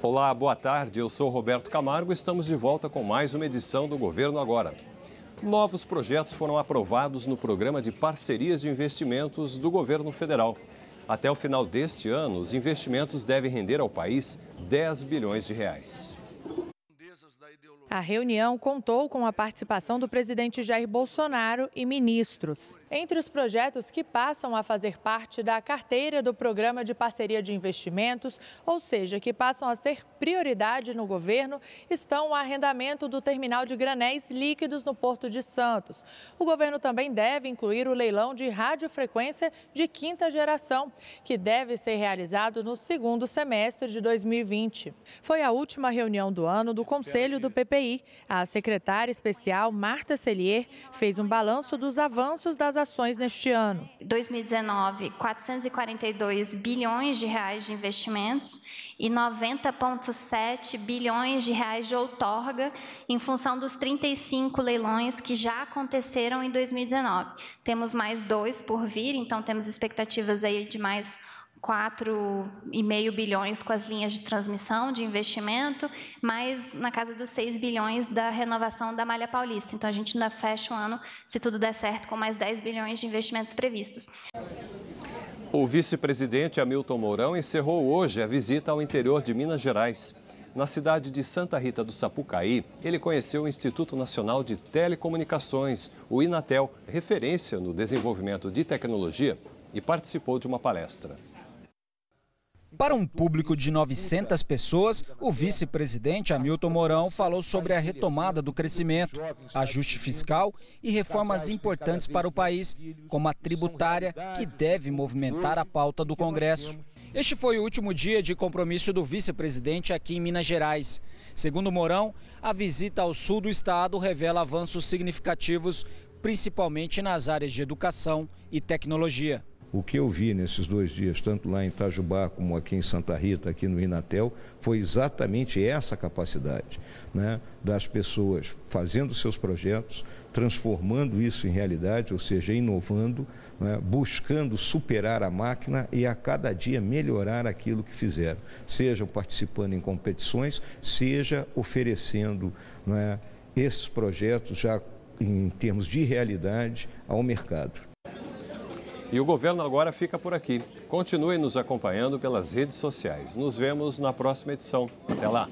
Olá, boa tarde. Eu sou Roberto Camargo e estamos de volta com mais uma edição do Governo Agora. Novos projetos foram aprovados no programa de parcerias de investimentos do governo federal. Até o final deste ano, os investimentos devem render ao país 10 bilhões de reais. A reunião contou com a participação do presidente Jair Bolsonaro e ministros. Entre os projetos que passam a fazer parte da carteira do Programa de Parceria de Investimentos, ou seja, que passam a ser prioridade no governo, estão o arrendamento do terminal de granéis líquidos no Porto de Santos. O governo também deve incluir o leilão de radiofrequência de quinta geração, que deve ser realizado no segundo semestre de 2020. Foi a última reunião do ano do Conselho do PP. CPI. A secretária especial Marta Celier fez um balanço dos avanços das ações neste ano. 2019, 442 bilhões de reais de investimentos e 90,7 bilhões de reais de outorga em função dos 35 leilões que já aconteceram em 2019. Temos mais dois por vir, então temos expectativas aí de mais 4,5 bilhões com as linhas de transmissão de investimento, mais na casa dos 6 bilhões da renovação da Malha Paulista. Então, a gente ainda fecha o ano, se tudo der certo, com mais 10 bilhões de investimentos previstos. O vice-presidente Hamilton Mourão encerrou hoje a visita ao interior de Minas Gerais. Na cidade de Santa Rita do Sapucaí, ele conheceu o Instituto Nacional de Telecomunicações, o Inatel, referência no desenvolvimento de tecnologia, e participou de uma palestra. Para um público de 900 pessoas, o vice-presidente Hamilton Mourão falou sobre a retomada do crescimento, ajuste fiscal e reformas importantes para o país, como a tributária, que deve movimentar a pauta do Congresso. Este foi o último dia de compromisso do vice-presidente aqui em Minas Gerais. Segundo Mourão, a visita ao sul do estado revela avanços significativos, principalmente nas áreas de educação e tecnologia o que eu vi nesses dois dias, tanto lá em Itajubá como aqui em Santa Rita, aqui no Inatel, foi exatamente essa capacidade né, das pessoas fazendo seus projetos, transformando isso em realidade, ou seja, inovando, né, buscando superar a máquina e a cada dia melhorar aquilo que fizeram, seja participando em competições, seja oferecendo né, esses projetos já em termos de realidade ao mercado. E o governo agora fica por aqui. Continue nos acompanhando pelas redes sociais. Nos vemos na próxima edição. Até lá!